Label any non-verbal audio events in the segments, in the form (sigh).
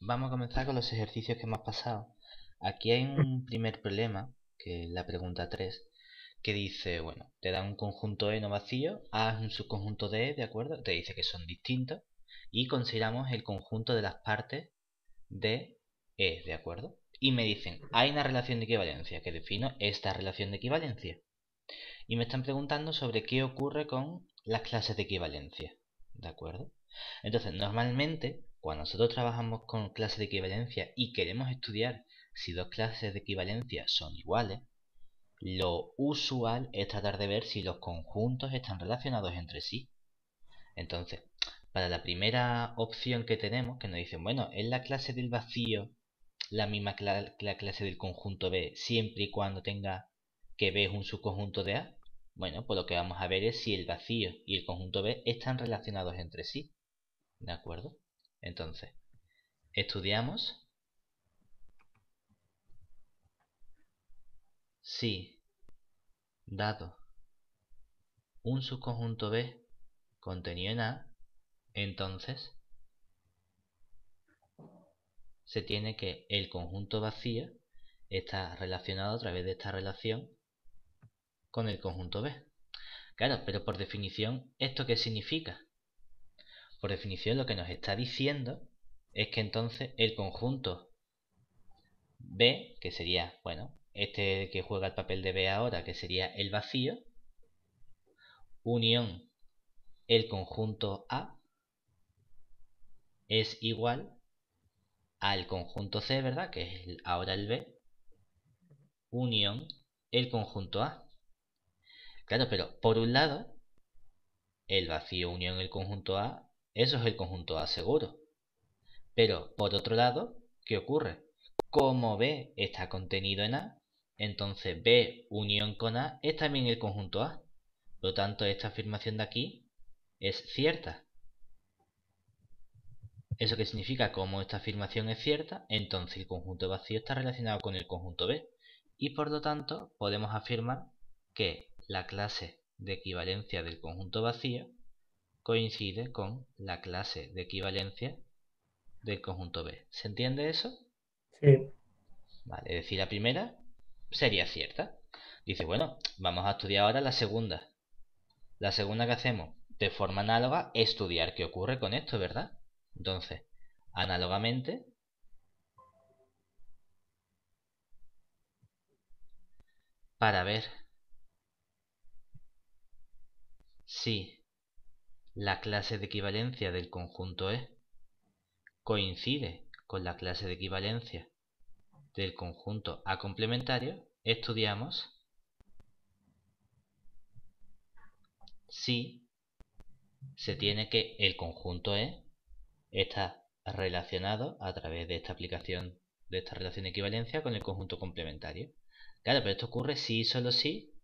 Vamos a comenzar con los ejercicios que hemos pasado. Aquí hay un (laughs) primer problema, que es la pregunta 3, que dice, bueno, te da un conjunto E no vacío, A un subconjunto de E, ¿de acuerdo? Te dice que son distintos y consideramos el conjunto de las partes de E, ¿de acuerdo? Y me dicen, hay una relación de equivalencia, que defino esta relación de equivalencia. Y me están preguntando sobre qué ocurre con las clases de equivalencia, ¿de acuerdo? Entonces, normalmente cuando nosotros trabajamos con clases de equivalencia y queremos estudiar si dos clases de equivalencia son iguales, lo usual es tratar de ver si los conjuntos están relacionados entre sí. Entonces, para la primera opción que tenemos, que nos dicen, bueno, es la clase del vacío la misma que la clase del conjunto B, siempre y cuando tenga que B es un subconjunto de A. Bueno, pues lo que vamos a ver es si el vacío y el conjunto B están relacionados entre sí. ¿De acuerdo? Entonces, estudiamos si dado un subconjunto B contenido en A, entonces se tiene que el conjunto vacío está relacionado a través de esta relación con el conjunto B. Claro, pero por definición, ¿esto qué significa? Por definición lo que nos está diciendo es que entonces el conjunto B, que sería, bueno, este que juega el papel de B ahora, que sería el vacío, unión el conjunto A, es igual al conjunto C, ¿verdad? Que es ahora el B, unión el conjunto A. Claro, pero por un lado, el vacío unión el conjunto A eso es el conjunto A seguro. Pero, por otro lado, ¿qué ocurre? Como B está contenido en A, entonces B unión con A es también el conjunto A. Por lo tanto, esta afirmación de aquí es cierta. ¿Eso qué significa? Como esta afirmación es cierta, entonces el conjunto vacío está relacionado con el conjunto B. Y por lo tanto, podemos afirmar que la clase de equivalencia del conjunto vacío coincide con la clase de equivalencia del conjunto B. ¿Se entiende eso? Sí. Vale, es decir, la primera sería cierta. Dice, bueno, vamos a estudiar ahora la segunda. La segunda que hacemos, de forma análoga, estudiar qué ocurre con esto, ¿verdad? Entonces, análogamente, para ver si la clase de equivalencia del conjunto E coincide con la clase de equivalencia del conjunto A complementario, estudiamos si se tiene que el conjunto E está relacionado a través de esta aplicación de esta relación de equivalencia con el conjunto complementario. Claro, pero esto ocurre si y solo si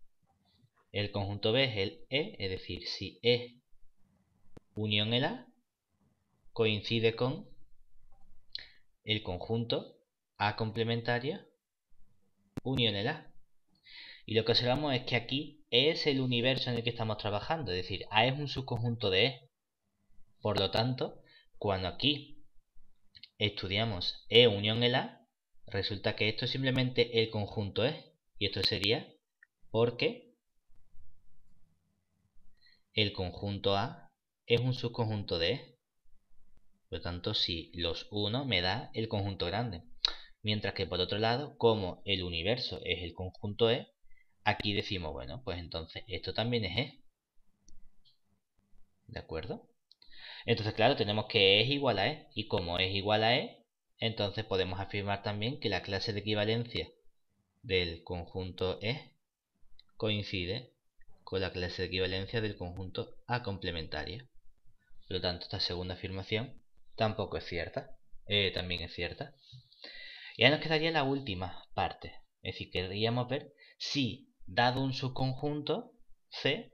el conjunto B es el E, es decir, si E unión A coincide con el conjunto A complementaria unión A Y lo que observamos es que aquí es el universo en el que estamos trabajando, es decir, A es un subconjunto de E. Por lo tanto, cuando aquí estudiamos E unión A resulta que esto es simplemente el conjunto E. Y esto sería porque el conjunto A es un subconjunto de. Por lo tanto, si los 1 me da el conjunto grande. Mientras que por otro lado, como el universo es el conjunto E, aquí decimos, bueno, pues entonces esto también es E. ¿De acuerdo? Entonces, claro, tenemos que E es igual a E. Y como e es igual a E, entonces podemos afirmar también que la clase de equivalencia del conjunto E coincide con la clase de equivalencia del conjunto A complementaria. Por lo tanto, esta segunda afirmación tampoco es cierta. Eh, también es cierta. Ya nos quedaría la última parte. Es decir, querríamos ver si, dado un subconjunto, C,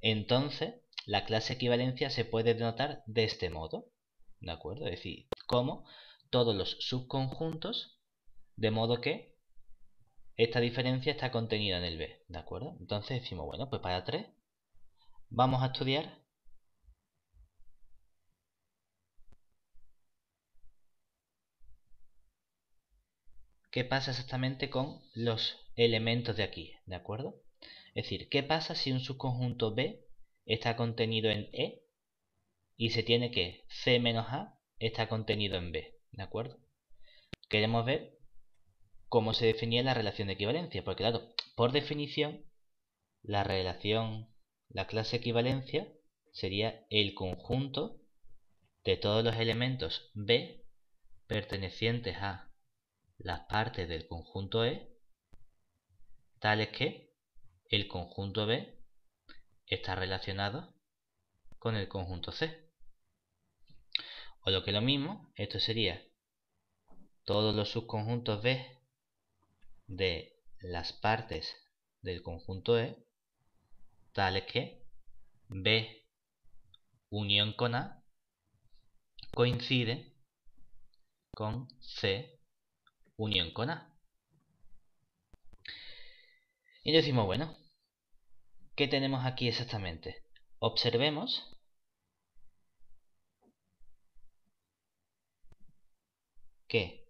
entonces la clase equivalencia se puede denotar de este modo. ¿De acuerdo? Es decir, como todos los subconjuntos, de modo que esta diferencia está contenida en el B. ¿De acuerdo? Entonces decimos, bueno, pues para 3 vamos a estudiar qué pasa exactamente con los elementos de aquí, ¿de acuerdo? Es decir, ¿qué pasa si un subconjunto B está contenido en E y se tiene que C menos A está contenido en B, ¿de acuerdo? Queremos ver cómo se definía la relación de equivalencia, porque claro, por definición, la relación, la clase equivalencia sería el conjunto de todos los elementos B pertenecientes a las partes del conjunto E, tales que el conjunto B está relacionado con el conjunto C. O lo que es lo mismo, esto sería todos los subconjuntos B de las partes del conjunto E, tales que B unión con A coincide con C unión con A. Y decimos, bueno, ¿qué tenemos aquí exactamente? Observemos que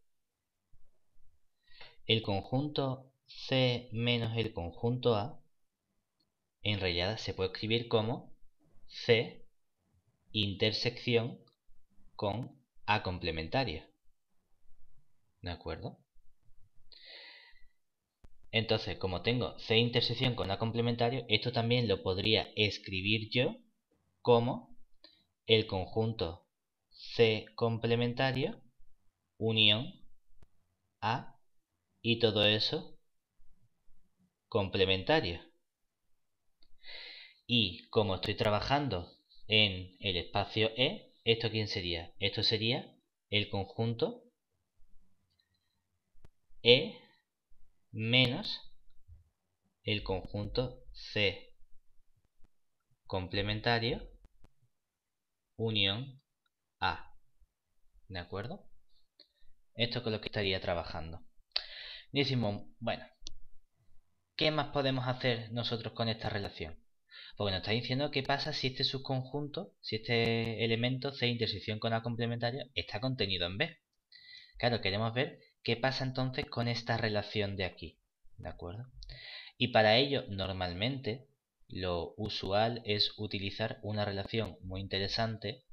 el conjunto C menos el conjunto A en se puede escribir como C intersección con A complementaria. ¿De acuerdo? Entonces, como tengo C intersección con A complementario, esto también lo podría escribir yo como el conjunto C complementario, unión A y todo eso complementario. Y como estoy trabajando en el espacio E, ¿esto quién sería? Esto sería el conjunto e menos el conjunto C complementario unión A. ¿De acuerdo? Esto es lo que estaría trabajando. decimos, bueno, ¿qué más podemos hacer nosotros con esta relación? Pues nos está diciendo qué pasa si este subconjunto, si este elemento C intersección con A complementario está contenido en B. Claro, queremos ver ¿Qué pasa entonces con esta relación de aquí? ¿De acuerdo? Y para ello, normalmente, lo usual es utilizar una relación muy interesante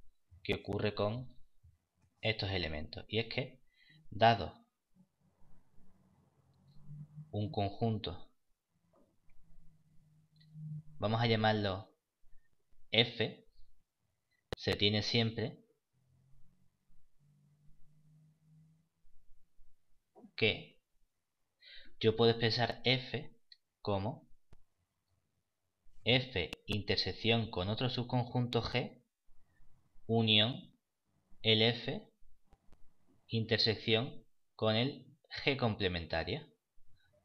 que ocurre con estos elementos. Y es que, dado un conjunto, vamos a llamarlo F, se tiene siempre que yo puedo expresar f como f intersección con otro subconjunto g unión el f intersección con el g complementaria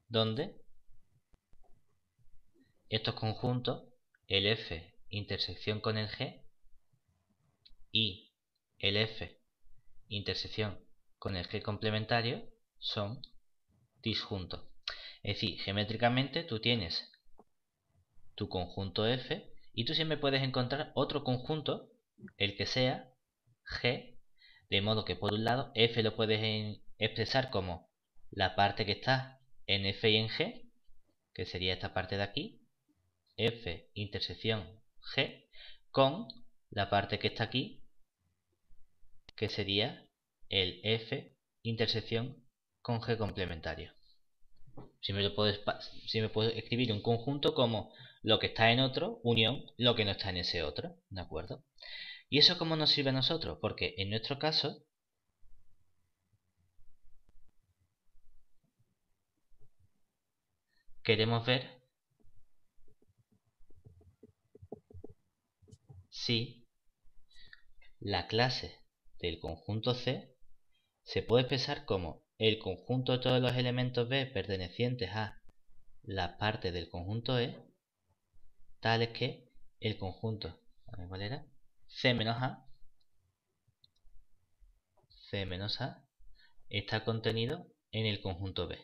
donde estos conjuntos el f intersección con el g y el f intersección con el g complementario son disjuntos. Es decir, geométricamente tú tienes tu conjunto F y tú siempre puedes encontrar otro conjunto, el que sea G, de modo que por un lado F lo puedes expresar como la parte que está en F y en G, que sería esta parte de aquí, F intersección G, con la parte que está aquí, que sería el F intersección con G complementario. Si me, lo puedo escribir un conjunto como lo que está en otro, unión, lo que no está en ese otro, ¿de acuerdo? ¿Y eso cómo nos sirve a nosotros? Porque en nuestro caso, queremos ver si la clase del conjunto C se puede expresar como el conjunto de todos los elementos B pertenecientes a la parte del conjunto E, tales que el conjunto, C menos A, C menos A, está contenido en el conjunto B.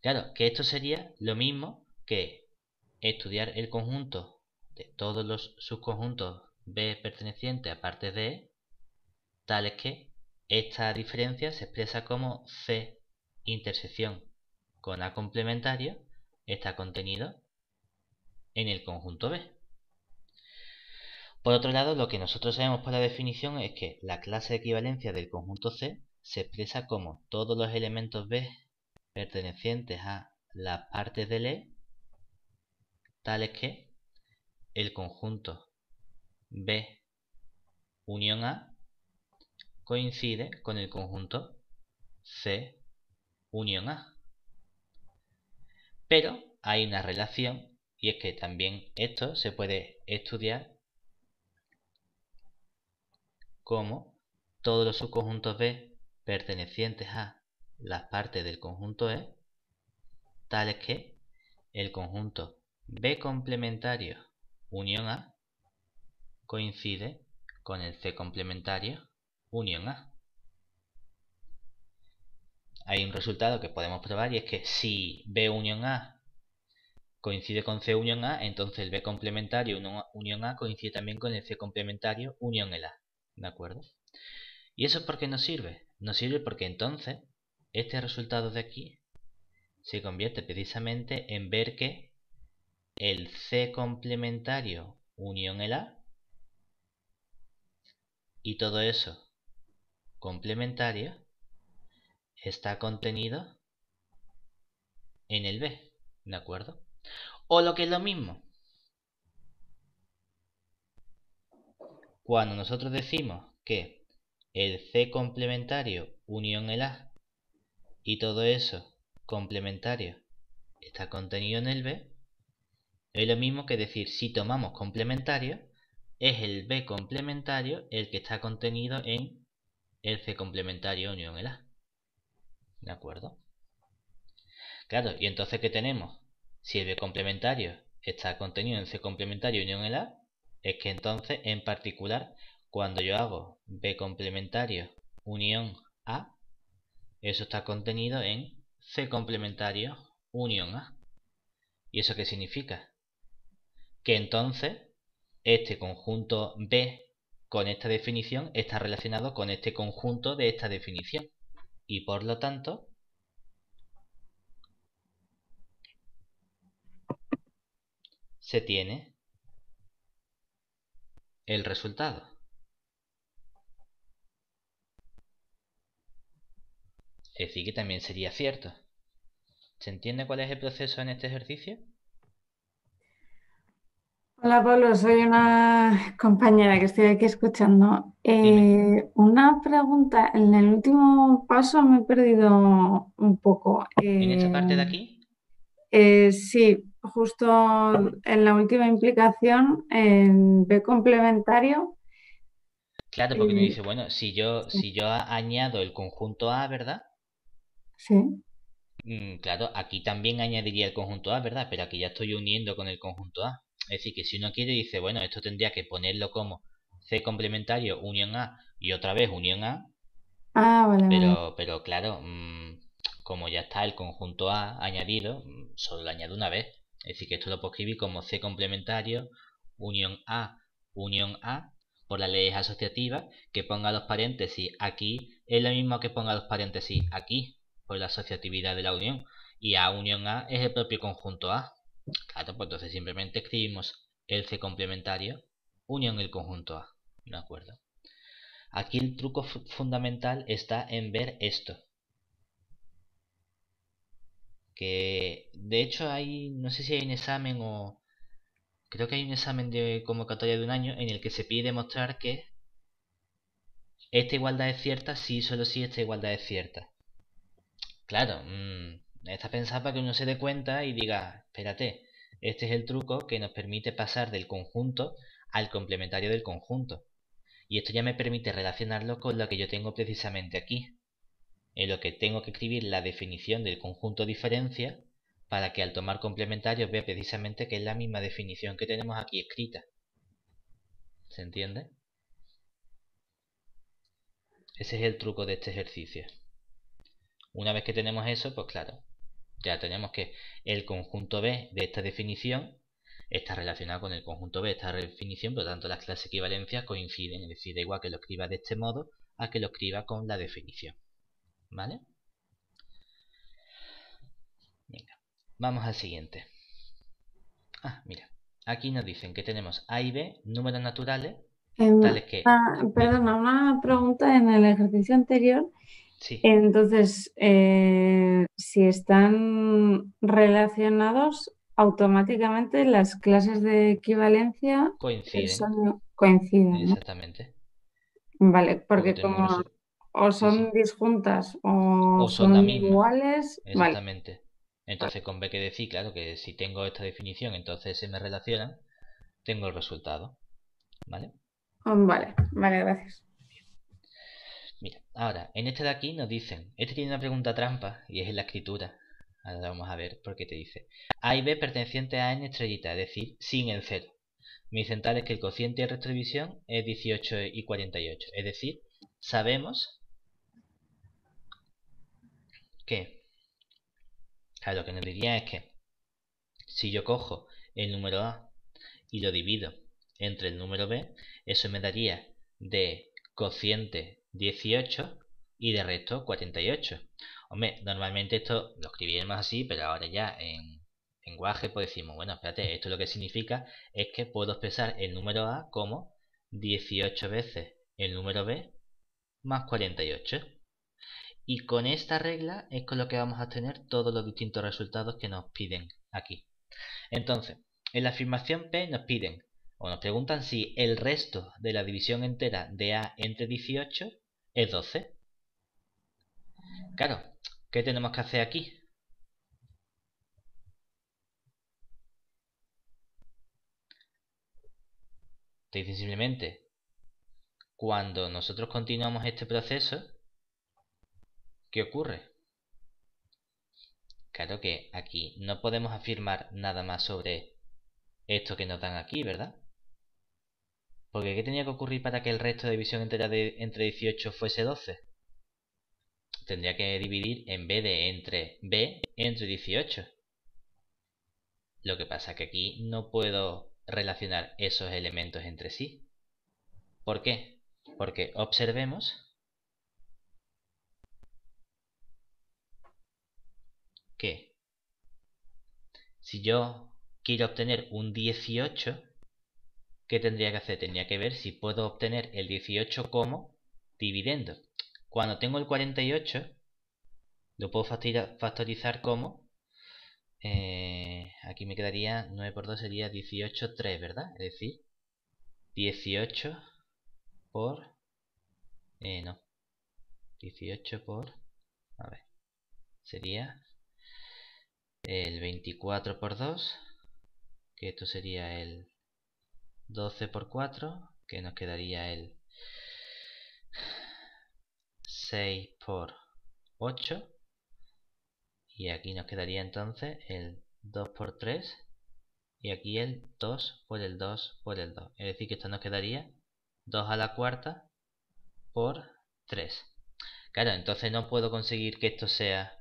Claro, que esto sería lo mismo que estudiar el conjunto de todos los subconjuntos B pertenecientes a partes de E, tales que esta diferencia se expresa como C intersección con A complementario está contenido en el conjunto B. Por otro lado, lo que nosotros sabemos por la definición es que la clase de equivalencia del conjunto C se expresa como todos los elementos B pertenecientes a las partes de E, tales que el conjunto B unión A coincide con el conjunto C unión A. Pero hay una relación y es que también esto se puede estudiar como todos los subconjuntos B pertenecientes a las partes del conjunto E, tales que el conjunto B complementario unión A coincide con el C complementario Unión A. ¿ah? Hay un resultado que podemos probar y es que si B unión A coincide con C unión A, entonces el B complementario unión A coincide también con el C complementario unión el A. ¿De acuerdo? ¿Y eso por qué nos sirve? Nos sirve porque entonces este resultado de aquí se convierte precisamente en ver que el C complementario unión el A y todo eso Complementario está contenido en el B, ¿de acuerdo? O lo que es lo mismo, cuando nosotros decimos que el C complementario unión el A y todo eso complementario está contenido en el B, es lo mismo que decir si tomamos complementario, es el B complementario el que está contenido en el C complementario unión el A. ¿De acuerdo? Claro, y entonces ¿qué tenemos? Si el B complementario está contenido en C complementario unión el A, es que entonces, en particular, cuando yo hago B complementario unión A, eso está contenido en C complementario unión A. ¿Y eso qué significa? Que entonces, este conjunto B con esta definición está relacionado con este conjunto de esta definición. Y por lo tanto, se tiene el resultado. Es decir, que también sería cierto. ¿Se entiende cuál es el proceso en este ejercicio? Hola Pablo, soy una compañera que estoy aquí escuchando. Eh, una pregunta, en el último paso me he perdido un poco. ¿En esta parte de eh, aquí? Eh, sí, justo en la última implicación, en B complementario. Claro, porque me dice, bueno, si yo, si yo añado el conjunto A, ¿verdad? sí, mm, claro, aquí también añadiría el conjunto A, ¿verdad? Pero aquí ya estoy uniendo con el conjunto A. Es decir, que si uno quiere, dice, bueno, esto tendría que ponerlo como C complementario, unión A, y otra vez unión A. Ah, bueno, Pero, pero claro, mm, como ya está el conjunto A añadido, mm, solo lo añado una vez. Es decir, que esto lo puedo escribir como C complementario, unión A, unión A, por las leyes asociativas, que ponga los paréntesis aquí, es lo mismo que ponga los paréntesis aquí, por la asociatividad de la unión. Y A unión A es el propio conjunto A. Claro, pues entonces simplemente escribimos el C complementario unión el conjunto A. ¿De acuerdo? Aquí el truco fundamental está en ver esto. Que de hecho hay, no sé si hay un examen o... Creo que hay un examen de convocatoria de un año en el que se pide demostrar que esta igualdad es cierta si solo si esta igualdad es cierta. Claro, mmm, Está pensada para que uno se dé cuenta y diga, espérate, este es el truco que nos permite pasar del conjunto al complementario del conjunto. Y esto ya me permite relacionarlo con lo que yo tengo precisamente aquí, en lo que tengo que escribir la definición del conjunto diferencia para que al tomar complementarios vea precisamente que es la misma definición que tenemos aquí escrita. ¿Se entiende? Ese es el truco de este ejercicio. Una vez que tenemos eso, pues claro, ya tenemos que el conjunto B de esta definición está relacionado con el conjunto B de esta definición, por lo tanto las clases equivalencias coinciden, es decir, da igual que lo escriba de este modo a que lo escriba con la definición. ¿Vale? Venga, vamos al siguiente. Ah, mira, aquí nos dicen que tenemos A y B, números naturales, em, tales que... Ah, perdona, una pregunta en el ejercicio anterior. Entonces, eh, si están relacionados, automáticamente las clases de equivalencia coinciden. coinciden Exactamente. Vale, porque, como o son disjuntas o, son, iguales. Exactamente. Entonces, con B que decir, claro, que si tengo esta definición, entonces se me relacionan, tengo el resultado. ¿Vale? Vale, vale, gracias. Mira, ahora, en este de aquí nos dicen, este tiene una pregunta trampa y es en la escritura. Ahora vamos a ver por qué te dice A y B pertenecientes a n estrellita, es decir, sin el cero. Mi central es que el cociente de retrovisión es 18 y 48. Es decir, sabemos que... Claro, lo que nos diría es que si yo cojo el número A y lo divido entre el número B, eso me daría de cociente 18 y de resto 48. Hombre, normalmente esto lo escribíamos así, pero ahora ya en lenguaje pues decimos, bueno, espérate, esto lo que significa es que puedo expresar el número A como 18 veces el número B más 48. Y con esta regla es con lo que vamos a tener todos los distintos resultados que nos piden aquí. Entonces, en la afirmación P nos piden o nos preguntan si el resto de la división entera de A entre 18 es 12. Claro, ¿qué tenemos que hacer aquí? Te simplemente, cuando nosotros continuamos este proceso, ¿qué ocurre? Claro que aquí no podemos afirmar nada más sobre esto que nos dan aquí, ¿verdad? Porque ¿qué tenía que ocurrir para que el resto de división entera de, entre 18 fuese 12? Tendría que dividir en vez de entre B entre 18. Lo que pasa es que aquí no puedo relacionar esos elementos entre sí. ¿Por qué? Porque observemos que si yo quiero obtener un 18 ¿qué tendría que hacer? Tendría que ver si puedo obtener el 18 como dividendo. Cuando tengo el 48, lo puedo factorizar como... Eh, aquí me quedaría 9 por 2 sería 18, 3, ¿verdad? Es decir, 18 por... Eh, no. 18 por... A ver. Sería el 24 por 2. Que esto sería el 12 por 4, que nos quedaría el 6 por 8. Y aquí nos quedaría entonces el 2 por 3. Y aquí el 2 por el 2 por el 2. Es decir, que esto nos quedaría 2 a la cuarta por 3. Claro, entonces no puedo conseguir que esto sea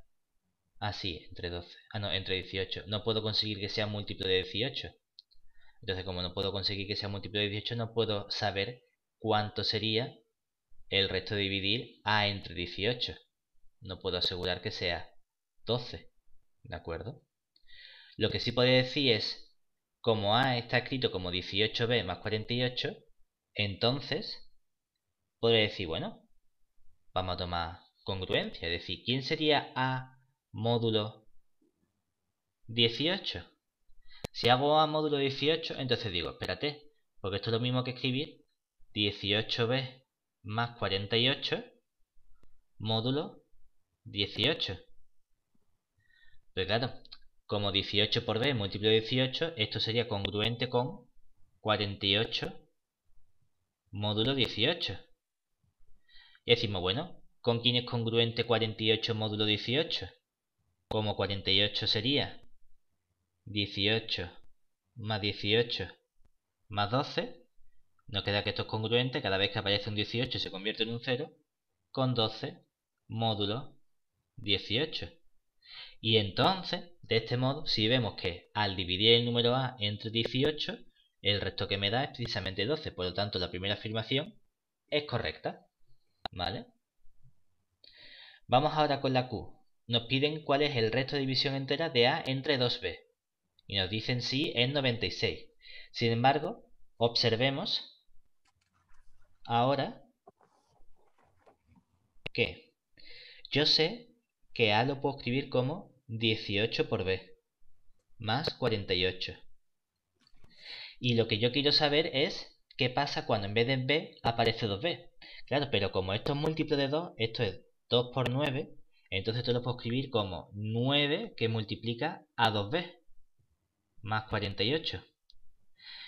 así, entre 12. Ah, no, entre 18. No puedo conseguir que sea múltiplo de 18. Entonces, como no puedo conseguir que sea múltiplo de 18, no puedo saber cuánto sería el resto de dividir a entre 18. No puedo asegurar que sea 12. ¿De acuerdo? Lo que sí puedo decir es, como A está escrito como 18B más 48, entonces puedo decir, bueno, vamos a tomar congruencia. Es decir, ¿quién sería A módulo 18? Si hago A módulo 18, entonces digo, espérate, porque esto es lo mismo que escribir 18B más 48 módulo 18. Pero pues claro, como 18 por B múltiplo de 18, esto sería congruente con 48 módulo 18. Y decimos, bueno, ¿con quién es congruente 48 módulo 18? Como 48 sería 18 más 18 más 12, nos queda que esto es congruente, cada vez que aparece un 18 se convierte en un 0, con 12 módulo 18. Y entonces, de este modo, si vemos que al dividir el número A entre 18, el resto que me da es precisamente 12, por lo tanto la primera afirmación es correcta. ¿Vale? Vamos ahora con la Q. Nos piden cuál es el resto de división entera de A entre 2B y nos dicen si es 96. Sin embargo, observemos ahora que yo sé que A lo puedo escribir como 18 por B, más 48. Y lo que yo quiero saber es qué pasa cuando en vez de B aparece 2B. Claro, pero como esto es múltiplo de 2, esto es 2 por 9, entonces esto lo puedo escribir como 9 que multiplica a 2B más 48.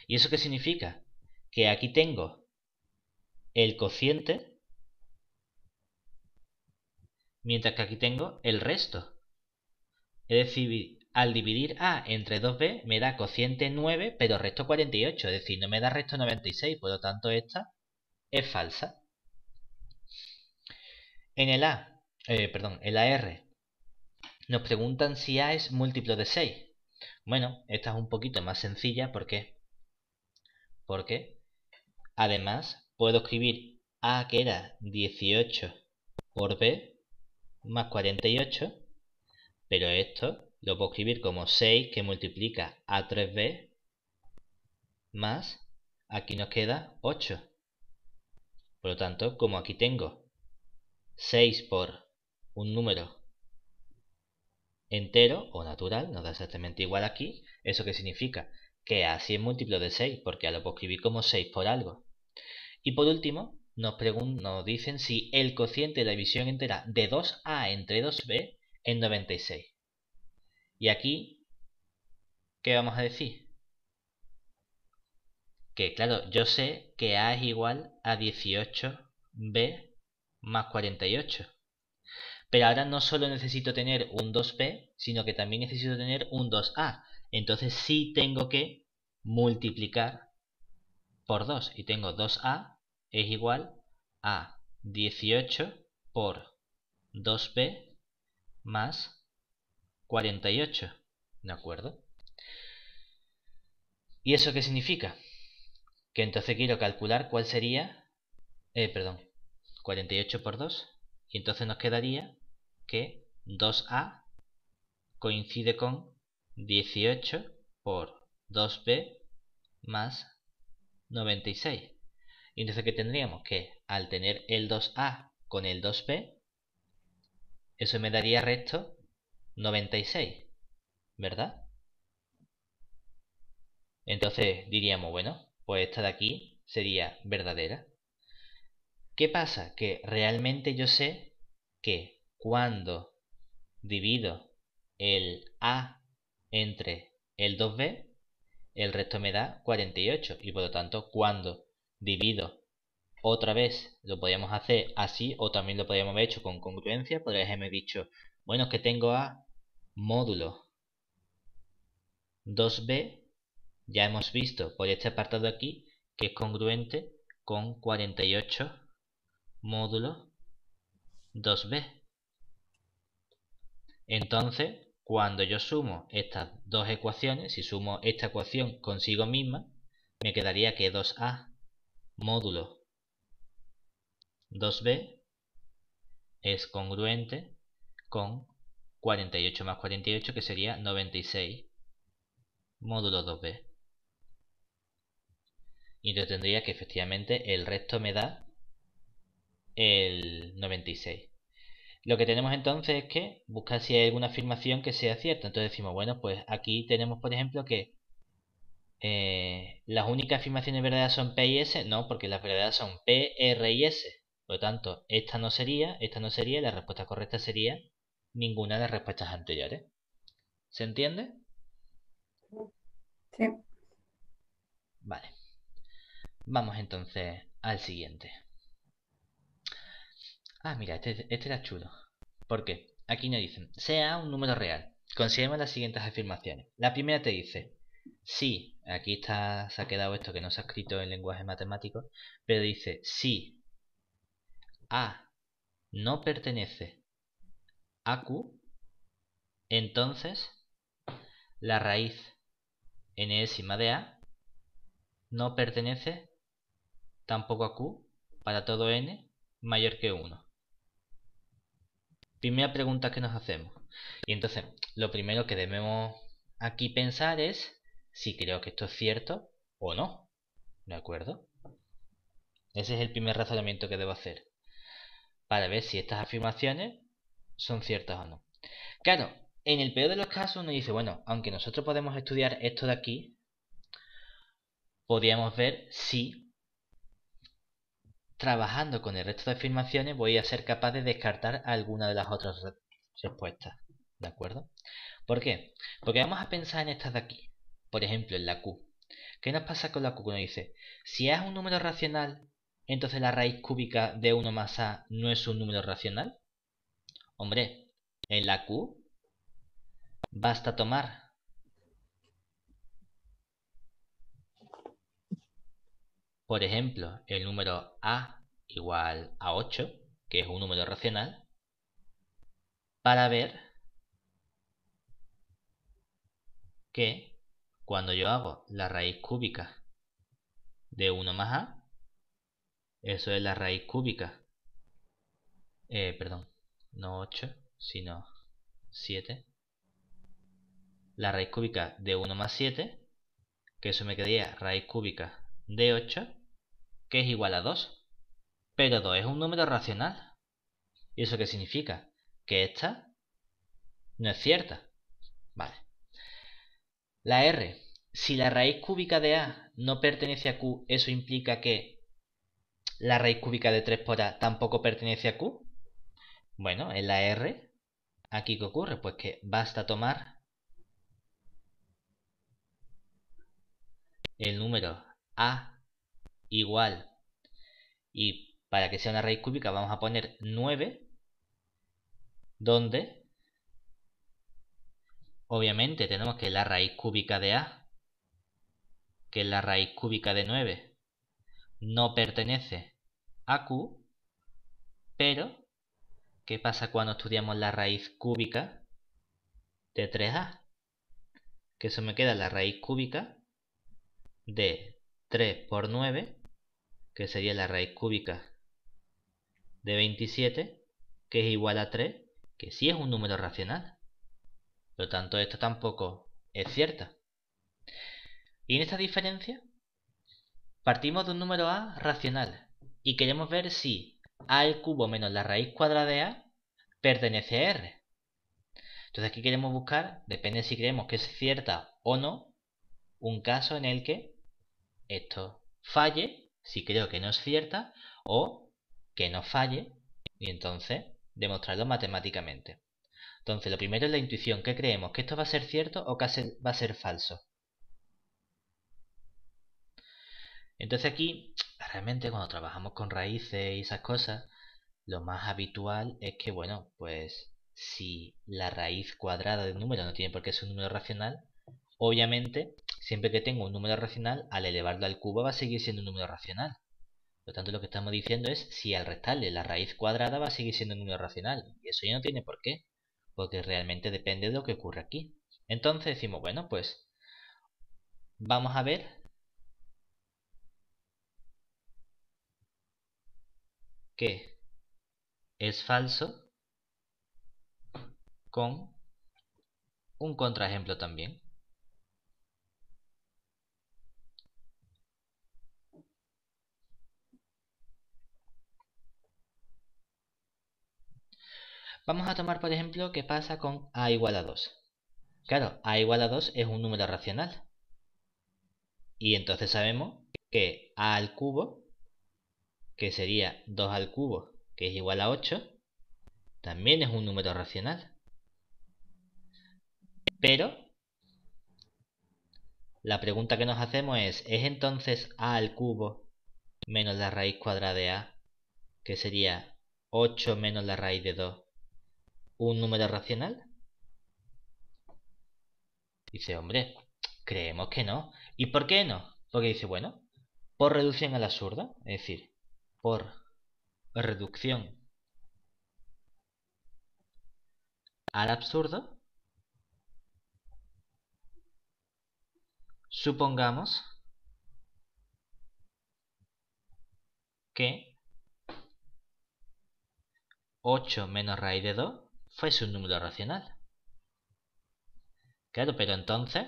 ¿Y eso qué significa? Que aquí tengo el cociente, mientras que aquí tengo el resto. Es decir, al dividir A entre 2B me da cociente 9, pero resto 48, es decir, no me da resto 96, por lo tanto esta es falsa. En el A, eh, perdón, en la R, nos preguntan si A es múltiplo de 6. Bueno, esta es un poquito más sencilla, ¿por qué? Porque además puedo escribir A que era 18 por B más 48, pero esto lo puedo escribir como 6 que multiplica a 3B más, aquí nos queda 8. Por lo tanto, como aquí tengo 6 por un número entero o natural, nos da exactamente igual aquí. ¿Eso qué significa? Que así es múltiplo de 6, porque lo puedo escribir como 6 por algo. Y por último, nos, nos dicen si el cociente de la división entera de 2a entre 2b es 96. Y aquí, ¿qué vamos a decir? Que claro, yo sé que a es igual a 18b más 48. Pero ahora no solo necesito tener un 2p, sino que también necesito tener un 2a. Entonces sí tengo que multiplicar por 2. Y tengo 2a es igual a 18 por 2p más 48. ¿De acuerdo? ¿Y eso qué significa? Que entonces quiero calcular cuál sería... Eh, perdón. 48 por 2 y entonces nos quedaría que 2A coincide con 18 por 2B más 96. Y entonces que tendríamos que al tener el 2A con el 2B, eso me daría resto 96, ¿verdad? Entonces diríamos, bueno, pues esta de aquí sería verdadera. ¿Qué pasa? Que realmente yo sé que cuando divido el A entre el 2B, el resto me da 48. Y por lo tanto, cuando divido otra vez, lo podríamos hacer así o también lo podríamos haber hecho con congruencia. Podría haberme dicho, bueno, que tengo A módulo 2B. Ya hemos visto por este apartado aquí que es congruente con 48 módulo 2b. Entonces, cuando yo sumo estas dos ecuaciones, ...y sumo esta ecuación consigo misma, me quedaría que 2a módulo 2b es congruente con 48 más 48 que sería 96 módulo 2b. Y yo tendría que efectivamente el resto me da el 96. Lo que tenemos entonces es que buscar si hay alguna afirmación que sea cierta. Entonces decimos, bueno, pues aquí tenemos, por ejemplo, que eh, las únicas afirmaciones verdaderas son P y S. No, porque las verdaderas son P, R y S. Por lo tanto, esta no sería, esta no sería, la respuesta correcta sería ninguna de las respuestas anteriores. ¿Se entiende? Sí. Vale. Vamos entonces al siguiente. Ah, mira, este, este, era chulo. ¿Por qué? Aquí nos dicen, sea un número real. Consideremos las siguientes afirmaciones. La primera te dice, si, aquí está, se ha quedado esto que no se ha escrito en lenguaje matemático, pero dice, si A no pertenece a Q, entonces la raíz enésima de A no pertenece tampoco a Q para todo n mayor que 1 primera pregunta que nos hacemos. Y entonces, lo primero que debemos aquí pensar es si creo que esto es cierto o no. ¿De acuerdo? Ese es el primer razonamiento que debo hacer. Para ver si estas afirmaciones son ciertas o no. Claro, en el peor de los casos uno dice, bueno, aunque nosotros podemos estudiar esto de aquí, podríamos ver si trabajando con el resto de afirmaciones voy a ser capaz de descartar alguna de las otras respuestas. ¿De acuerdo? ¿Por qué? Porque vamos a pensar en estas de aquí. Por ejemplo, en la Q. ¿Qué nos pasa con la Q? Cuando dice, si es un número racional, entonces la raíz cúbica de 1 más A no es un número racional. Hombre, en la Q basta tomar Por ejemplo, el número a igual a 8, que es un número racional, para ver que cuando yo hago la raíz cúbica de 1 más a, eso es la raíz cúbica, eh, perdón, no 8, sino 7, la raíz cúbica de 1 más 7, que eso me quedaría raíz cúbica de 8, que es igual a 2. Pero 2 es un número racional. ¿Y eso qué significa? Que esta no es cierta. Vale. La R. Si la raíz cúbica de A no pertenece a Q, ¿eso implica que la raíz cúbica de 3 por A tampoco pertenece a Q? Bueno, en la R, ¿aquí qué ocurre? Pues que basta tomar el número A igual. Y para que sea una raíz cúbica vamos a poner 9, donde obviamente tenemos que la raíz cúbica de A, que es la raíz cúbica de 9, no pertenece a Q, pero ¿qué pasa cuando estudiamos la raíz cúbica de 3A? Que eso me queda la raíz cúbica de 3 por 9 que sería la raíz cúbica de 27, que es igual a 3, que sí es un número racional. Por lo tanto, esto tampoco es cierta. Y en esta diferencia, partimos de un número a racional y queremos ver si a al cubo menos la raíz cuadrada de a pertenece a r. Entonces aquí queremos buscar, depende si creemos que es cierta o no, un caso en el que esto falle si creo que no es cierta o que no falle y entonces demostrarlo matemáticamente. Entonces, lo primero es la intuición. ¿Qué creemos? ¿Que esto va a ser cierto o que va a ser falso? Entonces aquí, realmente cuando trabajamos con raíces y esas cosas, lo más habitual es que, bueno, pues si la raíz cuadrada del número no tiene por qué ser un número racional, obviamente siempre que tengo un número racional, al elevarlo al cubo va a seguir siendo un número racional. Por lo tanto, lo que estamos diciendo es si al restarle la raíz cuadrada va a seguir siendo un número racional. Y eso ya no tiene por qué, porque realmente depende de lo que ocurre aquí. Entonces decimos, bueno, pues vamos a ver que es falso con un contraejemplo también. Vamos a tomar, por ejemplo, qué pasa con a igual a 2. Claro, a igual a 2 es un número racional. Y entonces sabemos que a al cubo, que sería 2 al cubo, que es igual a 8, también es un número racional. Pero la pregunta que nos hacemos es, ¿es entonces a al cubo menos la raíz cuadrada de a, que sería 8 menos la raíz de 2, un número racional? Dice, hombre, creemos que no. ¿Y por qué no? Porque dice, bueno, por reducción al absurdo. es decir, por reducción al absurdo, supongamos que 8 menos raíz de 2 fuese un número racional. Claro, pero entonces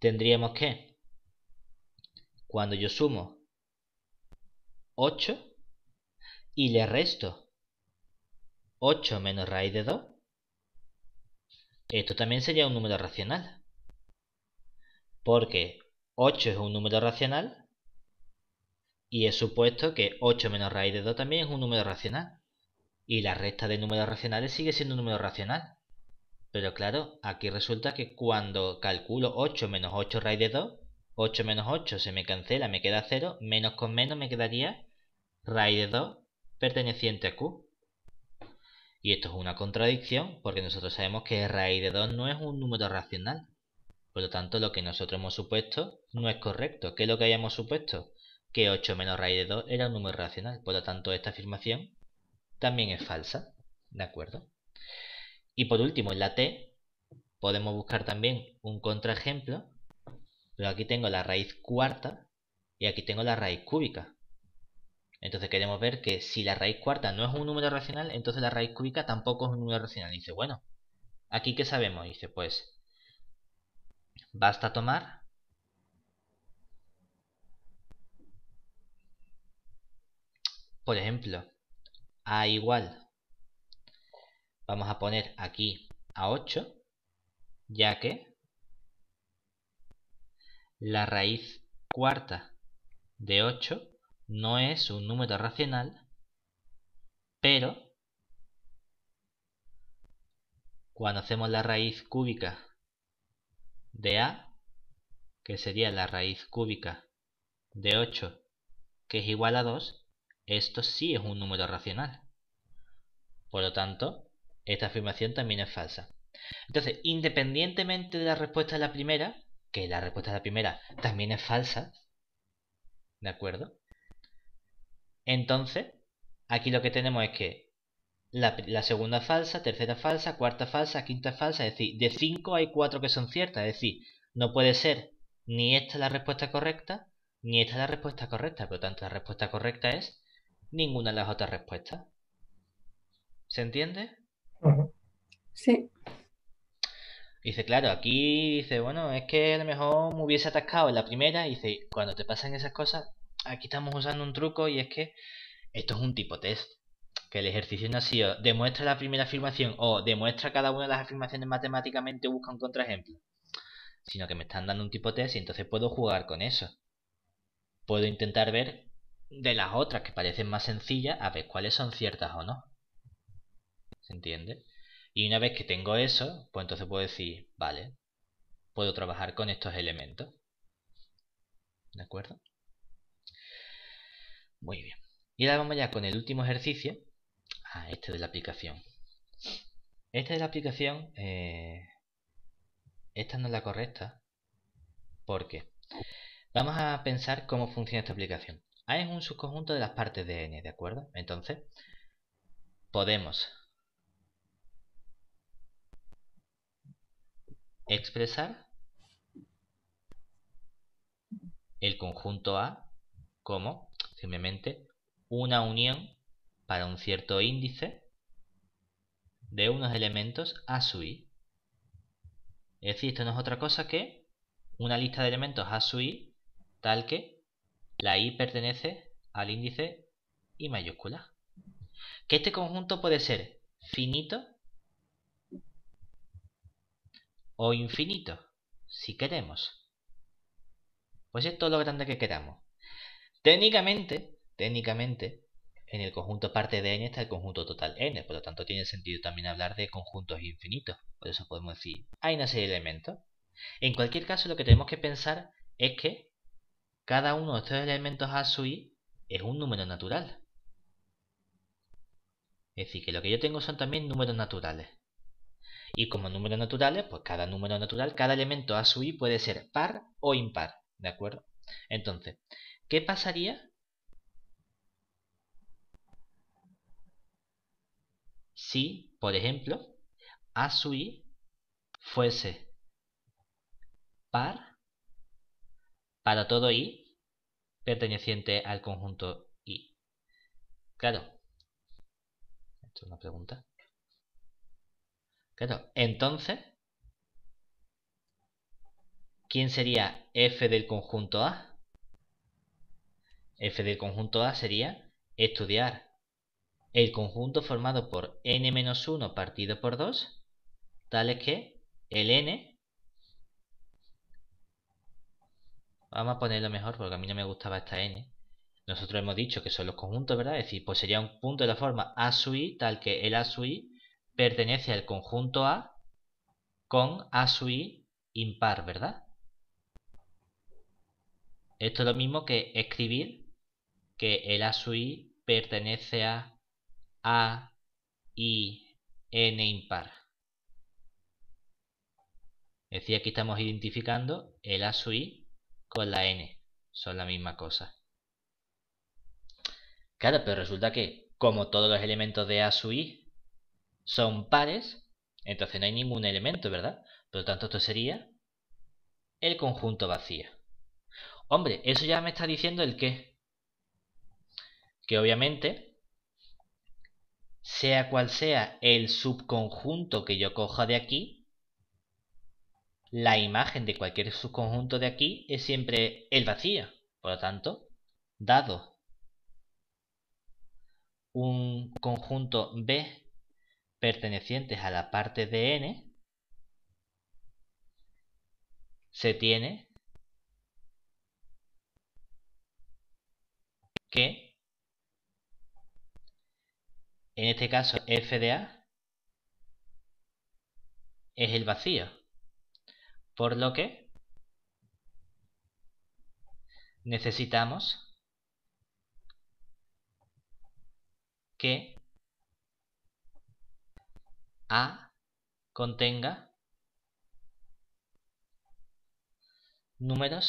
tendríamos que, cuando yo sumo 8 y le resto 8 menos raíz de 2, esto también sería un número racional. Porque 8 es un número racional y he supuesto que 8 menos raíz de 2 también es un número racional. Y la resta de números racionales sigue siendo un número racional. Pero claro, aquí resulta que cuando calculo 8 menos 8 raíz de 2, 8 menos 8 se me cancela, me queda 0, menos con menos me quedaría raíz de 2 perteneciente a Q. Y esto es una contradicción porque nosotros sabemos que raíz de 2 no es un número racional. Por lo tanto, lo que nosotros hemos supuesto no es correcto. ¿Qué es lo que hayamos supuesto? que 8 menos raíz de 2 era un número racional. Por lo tanto, esta afirmación también es falsa. ¿De acuerdo? Y por último, en la T podemos buscar también un contraejemplo. Pero aquí tengo la raíz cuarta y aquí tengo la raíz cúbica. Entonces queremos ver que si la raíz cuarta no es un número racional, entonces la raíz cúbica tampoco es un número racional. dice, bueno, aquí qué sabemos, dice, pues basta tomar Por ejemplo, A igual. Vamos a poner aquí a 8, ya que la raíz cuarta de 8 no es un número racional, pero cuando hacemos la raíz cúbica de A, que sería la raíz cúbica de 8, que es igual a 2, esto sí es un número racional. Por lo tanto, esta afirmación también es falsa. Entonces, independientemente de la respuesta de la primera, que la respuesta de la primera también es falsa, ¿de acuerdo? Entonces, aquí lo que tenemos es que la, segunda es falsa, tercera falsa, cuarta falsa, quinta es falsa, es decir, de 5 hay 4 que son ciertas, es decir, no puede ser ni esta la respuesta correcta, ni esta la respuesta correcta, por lo tanto la respuesta correcta es ninguna de las otras respuestas. ¿Se entiende? Sí. Dice, claro, aquí dice, bueno, es que a lo mejor me hubiese atascado en la primera. Y dice, cuando te pasan esas cosas, aquí estamos usando un truco y es que esto es un tipo test. Que el ejercicio no ha sido, demuestra la primera afirmación o demuestra cada una de las afirmaciones matemáticamente o busca un contraejemplo. Sino que me están dando un tipo test y entonces puedo jugar con eso. Puedo intentar ver de las otras que parecen más sencillas a ver cuáles son ciertas o no. ¿Se entiende? Y una vez que tengo eso, pues entonces puedo decir, vale, puedo trabajar con estos elementos. ¿De acuerdo? Muy bien. Y ahora vamos ya con el último ejercicio. a ah, este de la aplicación. esta de la aplicación, eh, esta no es la correcta. ¿Por qué? Vamos a pensar cómo funciona esta aplicación. A ah, es un subconjunto de las partes de n, ¿de acuerdo? Entonces, podemos expresar el conjunto A como simplemente una unión para un cierto índice de unos elementos A sub i. Es decir, esto no es otra cosa que una lista de elementos A sub i tal que la I pertenece al índice I mayúscula. Que este conjunto puede ser finito o infinito, si queremos. Pues es todo lo grande que queramos. Técnicamente, técnicamente, en el conjunto parte de n está el conjunto total n, por lo tanto tiene sentido también hablar de conjuntos infinitos. Por eso podemos decir, hay una serie de elementos. En cualquier caso, lo que tenemos que pensar es que cada uno de estos elementos a su i es un número natural. Es decir, que lo que yo tengo son también números naturales. Y como números naturales, pues cada número natural, cada elemento a su i puede ser par o impar. ¿De acuerdo? Entonces, ¿qué pasaría si, por ejemplo, a su i fuese par para todo i perteneciente al conjunto I. Claro. Esto es una pregunta. Claro, entonces, ¿quién sería f del conjunto A? f del conjunto A sería estudiar el conjunto formado por n-1 partido por 2, tales que el n Vamos a ponerlo mejor porque a mí no me gustaba esta n. Nosotros hemos dicho que son los conjuntos, ¿verdad? Es decir, pues sería un punto de la forma A sub i tal que el A sub i pertenece al conjunto A con A sub i impar, ¿verdad? Esto es lo mismo que escribir que el A sub i pertenece a A i n impar. Es decir, aquí estamos identificando el A sub i con la n. Son la misma cosa. Claro, pero resulta que, como todos los elementos de A su i son pares, entonces no hay ningún elemento, ¿verdad? Por lo tanto, esto sería el conjunto vacío. Hombre, eso ya me está diciendo el qué. Que obviamente, sea cual sea el subconjunto que yo coja de aquí, la imagen de cualquier subconjunto de aquí es siempre el vacío. Por lo tanto, dado un conjunto B perteneciente a la parte de N, se tiene que, en este caso, F de A es el vacío. Por lo que necesitamos que A contenga números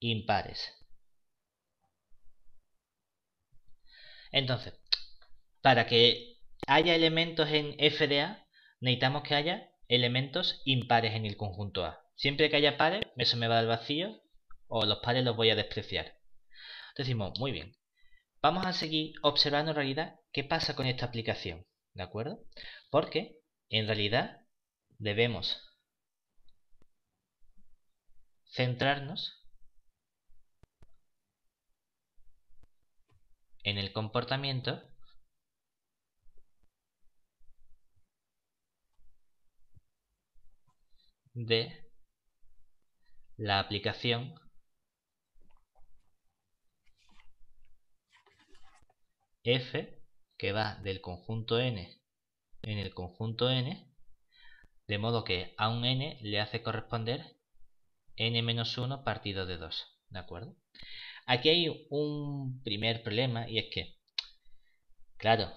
impares. Entonces, para que haya elementos en FDA, necesitamos que haya elementos impares en el conjunto A. Siempre que haya pares, eso me va al vacío, o los pares los voy a despreciar. Decimos, muy bien, vamos a seguir observando en realidad qué pasa con esta aplicación, ¿de acuerdo? Porque en realidad debemos centrarnos en el comportamiento de la aplicación f que va del conjunto n en el conjunto n de modo que a un n le hace corresponder n-1 partido de 2 ¿de acuerdo? aquí hay un primer problema y es que claro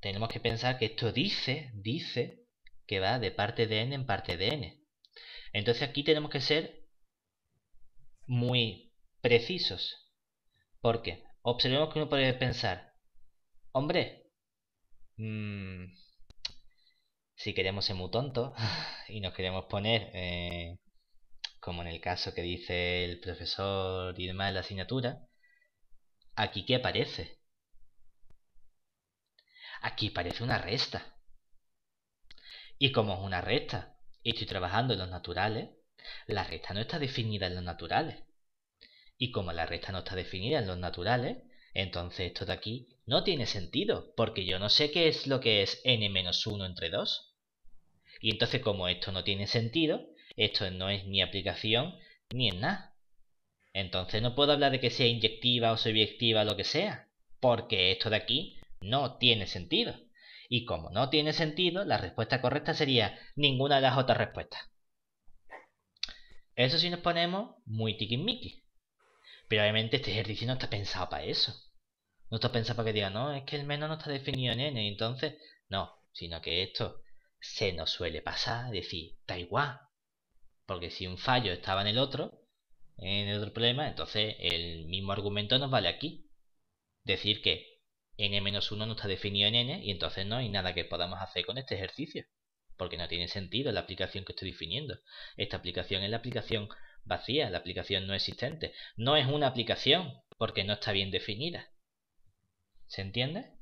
tenemos que pensar que esto dice dice que va de parte de n en parte de n entonces aquí tenemos que ser muy precisos. Porque observemos que uno puede pensar, hombre, mm, si queremos ser muy tontos (laughs) y nos queremos poner, eh, como en el caso que dice el profesor y demás de la asignatura, aquí qué aparece. Aquí parece una resta. Y como es una resta? Estoy trabajando en los naturales. La recta no está definida en los naturales. Y como la recta no está definida en los naturales, entonces esto de aquí no tiene sentido, porque yo no sé qué es lo que es n-1 entre 2. Y entonces como esto no tiene sentido, esto no es ni aplicación ni es nada. Entonces no puedo hablar de que sea inyectiva o subyectiva o lo que sea, porque esto de aquí no tiene sentido. Y como no tiene sentido, la respuesta correcta sería ninguna de las otras respuestas. Eso sí nos ponemos muy tiquismiquis. Pero obviamente este ejercicio no está pensado para eso. No está pensado para que diga, no, es que el menos no está definido en n, entonces, no, sino que esto se nos suele pasar, decir, da igual. Porque si un fallo estaba en el otro, en el otro problema, entonces el mismo argumento nos vale aquí. Decir que n-1 no está definido en n y entonces no hay nada que podamos hacer con este ejercicio, porque no tiene sentido la aplicación que estoy definiendo. Esta aplicación es la aplicación vacía, la aplicación no existente. No es una aplicación porque no está bien definida. ¿Se entiende?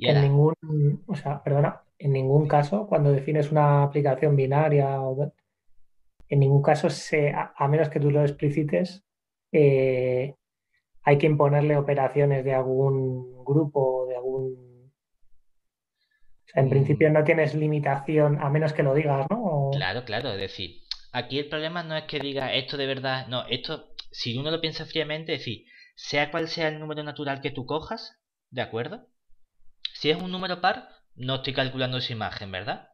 en ningún, en ningún caso cuando defines una aplicación binaria o en ningún caso, se, a, menos que tú lo explicites, eh, hay que imponerle operaciones de algún grupo, de algún... en mm. principio no tienes limitación, a menos que lo digas, ¿no? Claro, claro, es decir, aquí el problema no es que diga esto de verdad, no, esto, si uno lo piensa fríamente, es decir, sea cual sea el número natural que tú cojas, ¿de acuerdo? Si es un número par, no estoy calculando su imagen, ¿verdad?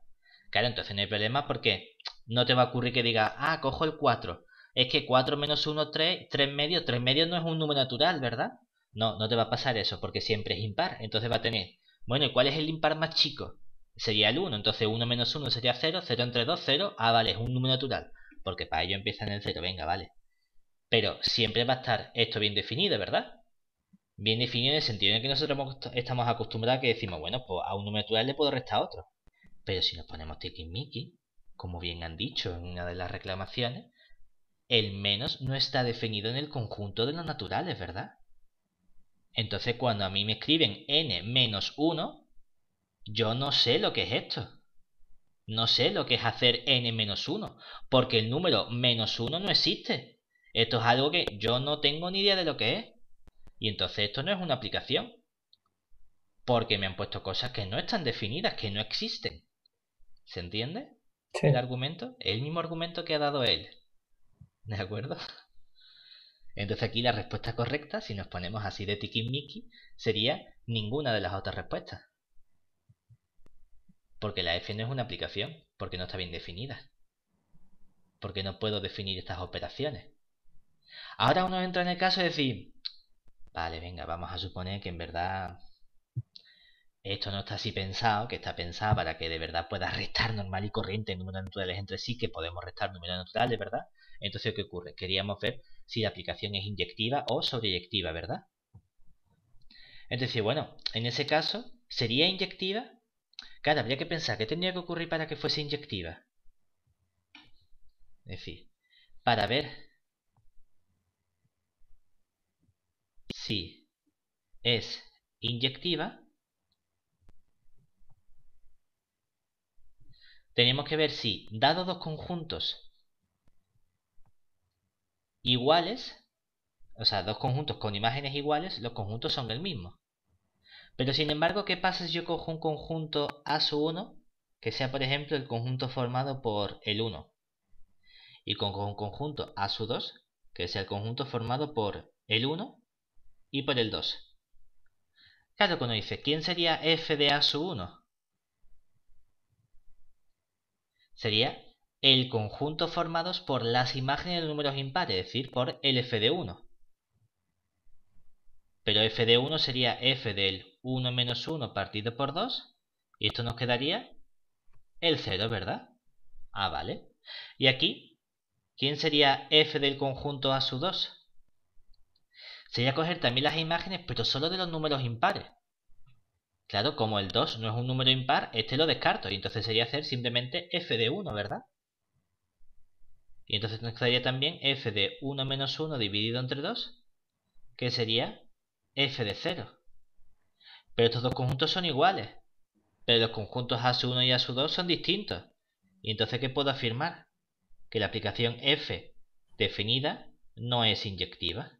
Claro, entonces no hay problema porque no te va a ocurrir que digas, ah, cojo el 4. Es que 4 menos 1, 3, 3 medios, 3 medios no es un número natural, ¿verdad? No, no te va a pasar eso, porque siempre es impar. Entonces va a tener, bueno, ¿y cuál es el impar más chico? Sería el 1, entonces 1 menos 1 sería 0, 0 entre 2, 0. Ah, vale, es un número natural, porque para ello empieza en el 0, venga, vale. Pero siempre va a estar esto bien definido, ¿verdad? Bien definido en el sentido en el que nosotros estamos acostumbrados a que decimos, bueno, pues a un número natural le puedo restar otro. Pero si nos ponemos tiki Mickey como bien han dicho en una de las reclamaciones, el menos no está definido en el conjunto de los naturales, ¿verdad? Entonces cuando a mí me escriben n menos 1, yo no sé lo que es esto. No sé lo que es hacer n menos 1, porque el número menos 1 no existe. Esto es algo que yo no tengo ni idea de lo que es. Y entonces esto no es una aplicación. Porque me han puesto cosas que no están definidas, que no existen. ¿Se entiende? el argumento, el mismo argumento que ha dado él. ¿De acuerdo? (laughs) Entonces aquí la respuesta correcta, si nos ponemos así de miki sería ninguna de las otras respuestas. Porque la F no es una aplicación, porque no está bien definida. Porque no puedo definir estas operaciones. Ahora uno entra en el caso de decir, vale, venga, vamos a suponer que en verdad esto no está así pensado, que está pensado para que de verdad pueda restar normal y corriente números naturales entre sí, que podemos restar números naturales, ¿verdad? Entonces, ¿qué ocurre? Queríamos ver si la aplicación es inyectiva o sobreyectiva, ¿verdad? Entonces, bueno, en ese caso, ¿sería inyectiva? Claro, habría que pensar, ¿qué tendría que ocurrir para que fuese inyectiva? Es decir, para ver si es inyectiva, tenemos que ver si, dado dos conjuntos iguales, o sea, dos conjuntos con imágenes iguales, los conjuntos son el mismo. Pero sin embargo, ¿qué pasa si yo cojo un conjunto A sub 1, que sea por ejemplo el conjunto formado por el 1, y con un conjunto A su 2, que sea el conjunto formado por el 1 y por el 2? Claro, cuando dice, ¿quién sería f de A sub 1? sería el conjunto formado por las imágenes de números impares, es decir, por el f de 1. Pero f de 1 sería f del 1 menos 1 partido por 2, y esto nos quedaría el 0, ¿verdad? Ah, vale. Y aquí, ¿quién sería f del conjunto a su 2? Sería coger también las imágenes, pero solo de los números impares. Claro, como el 2 no es un número impar, este lo descarto. Y entonces sería hacer simplemente f de 1, ¿verdad? Y entonces nos quedaría también f de 1 menos 1 dividido entre 2, que sería f de 0. Pero estos dos conjuntos son iguales. Pero los conjuntos a su 1 y a su 2 son distintos. Y entonces, ¿qué puedo afirmar? Que la aplicación f definida no es inyectiva.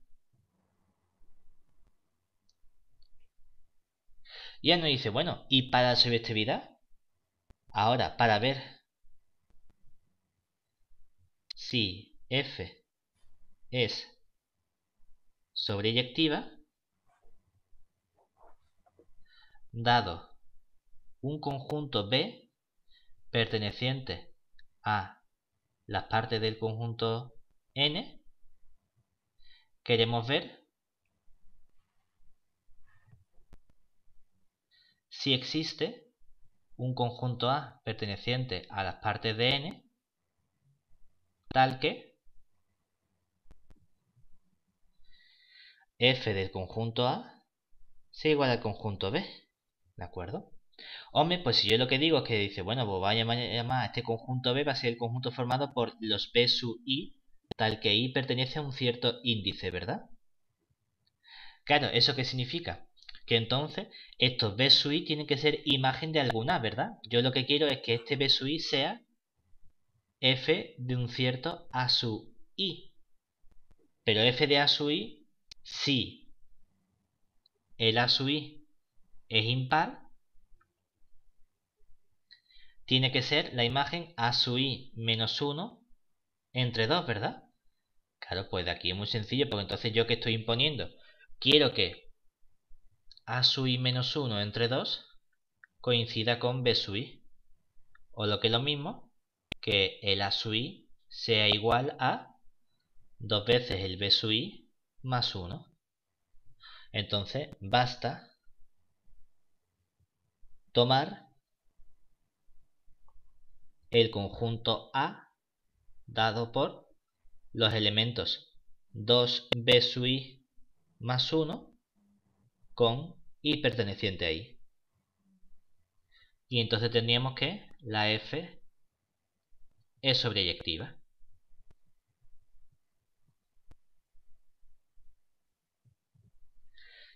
ya nos dice, bueno, ¿y para la este Ahora, para ver si F es sobreyectiva, dado un conjunto B perteneciente a las partes del conjunto N, queremos ver Si existe un conjunto A perteneciente a las partes de N, tal que F del conjunto A sea igual al conjunto B, ¿de acuerdo? Hombre, pues si yo lo que digo es que dice, bueno, pues vaya a este conjunto B, va a ser el conjunto formado por los B sub I, tal que I pertenece a un cierto índice, ¿verdad? Claro, ¿eso qué significa? que entonces estos b i tienen que ser imagen de alguna, ¿verdad? Yo lo que quiero es que este b i sea f de un cierto a su i. Pero f de a sub i, si el a sub i es impar, tiene que ser la imagen a sub i menos 1 entre 2, ¿verdad? Claro, pues de aquí es muy sencillo, porque entonces yo que estoy imponiendo, quiero que a sub i menos 1 entre 2 coincida con b sub i. O lo que es lo mismo, que el a sub i sea igual a dos veces el b sub i más 1. Entonces basta tomar el conjunto A dado por los elementos 2b sub i más 1 con y perteneciente a i. Y entonces tendríamos que la f es sobreyectiva.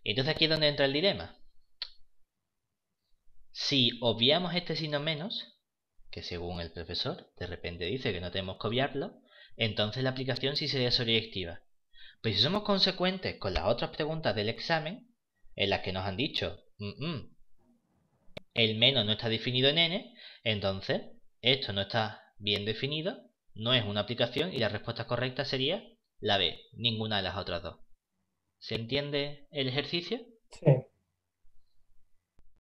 entonces aquí es donde entra el dilema. Si obviamos este signo menos, que según el profesor de repente dice que no tenemos que obviarlo, entonces la aplicación sí sería sobreyectiva. Pero si somos consecuentes con las otras preguntas del examen, en las que nos han dicho mm, mm, el menos no está definido en n, entonces esto no está bien definido, no es una aplicación y la respuesta correcta sería la B, ninguna de las otras dos. ¿Se entiende el ejercicio? Sí.